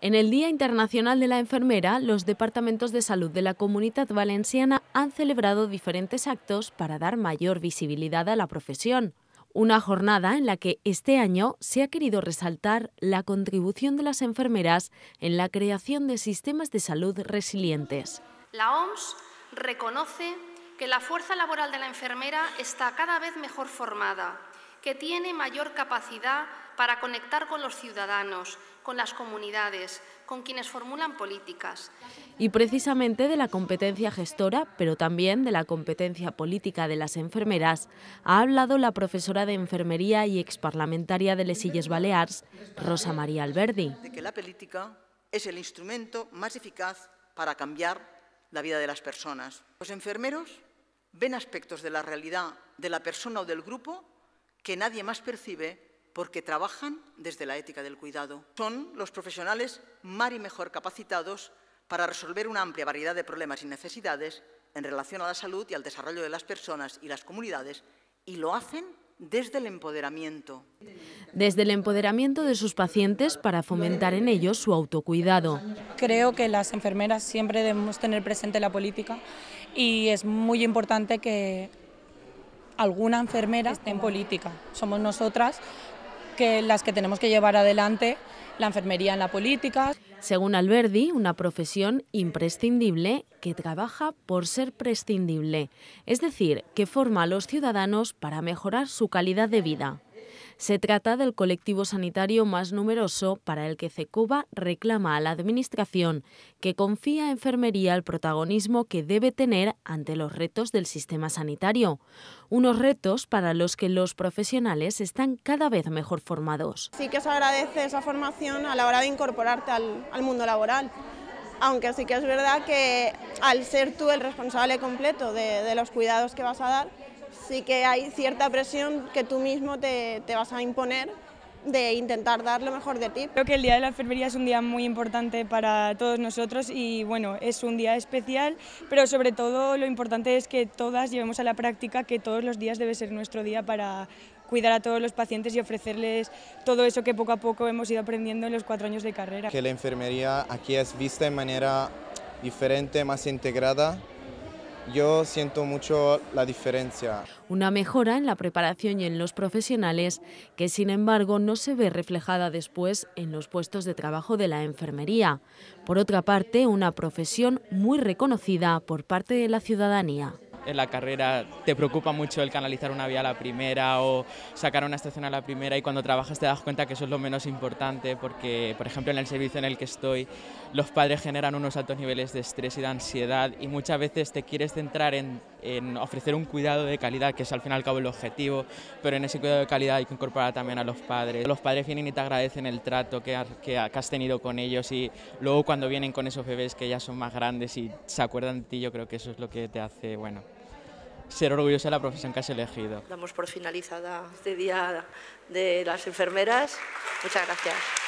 En el Día Internacional de la Enfermera, los departamentos de salud de la Comunidad Valenciana han celebrado diferentes actos para dar mayor visibilidad a la profesión. Una jornada en la que este año se ha querido resaltar la contribución de las enfermeras en la creación de sistemas de salud resilientes. La OMS reconoce que la fuerza laboral de la enfermera está cada vez mejor formada que tiene mayor capacidad para conectar con los ciudadanos, con las comunidades, con quienes formulan políticas. Y precisamente de la competencia gestora, pero también de la competencia política de las enfermeras, ha hablado la profesora de enfermería y exparlamentaria de Les Illes Balears, Rosa María Alberdi. De que la política es el instrumento más eficaz para cambiar la vida de las personas. Los enfermeros ven aspectos de la realidad de la persona o del grupo que nadie más percibe porque trabajan desde la ética del cuidado. Son los profesionales más y mejor capacitados para resolver una amplia variedad de problemas y necesidades en relación a la salud y al desarrollo de las personas y las comunidades y lo hacen desde el empoderamiento. Desde el empoderamiento de sus pacientes para fomentar en ellos su autocuidado. Creo que las enfermeras siempre debemos tener presente la política y es muy importante que alguna enfermera en política. Somos nosotras que las que tenemos que llevar adelante la enfermería en la política. Según Alberdi, una profesión imprescindible que trabaja por ser prescindible, es decir, que forma a los ciudadanos para mejorar su calidad de vida. Se trata del colectivo sanitario más numeroso para el que CECUBA reclama a la Administración que confía a enfermería el protagonismo que debe tener ante los retos del sistema sanitario. Unos retos para los que los profesionales están cada vez mejor formados. Sí que se agradece esa formación a la hora de incorporarte al, mundo laboral aunque sí que es verdad que al ser tú el responsable completo de, los cuidados que vas a dar, sí que hay cierta presión que tú mismo te, vas a imponer de intentar dar lo mejor de ti. Creo que el Día de la Enfermería es un día muy importante para todos nosotros y bueno, es un día especial, pero sobre todo lo importante es que todas llevemos a la práctica que todos los días debe ser nuestro día para cuidar a todos los pacientes y ofrecerles todo eso que poco a poco hemos ido aprendiendo en los cuatro años de carrera. Que la enfermería aquí es vista de manera diferente, más integrada yo siento mucho la diferencia. Una mejora en la preparación y en los profesionales que sin embargo no se ve reflejada después en los puestos de trabajo de la enfermería. Por otra parte, una profesión muy reconocida por parte de la ciudadanía en la carrera te preocupa mucho el canalizar una vía a la primera o sacar una estación a la primera y cuando trabajas te das cuenta que eso es lo menos importante porque, por ejemplo, en el servicio en el que estoy, los padres generan unos altos niveles de estrés y de ansiedad y muchas veces te quieres centrar en, ofrecer un cuidado de calidad, que es al fin y al cabo el objetivo, pero en ese cuidado de calidad hay que incorporar también a los padres. Los padres vienen y te agradecen el trato que has tenido con ellos y luego cuando vienen con esos bebés que ya son más grandes y se acuerdan de ti, yo creo que eso es lo que te hace bueno ser orgullosa de la profesión que has elegido. Damos por finalizada este Día de las Enfermeras. Muchas gracias.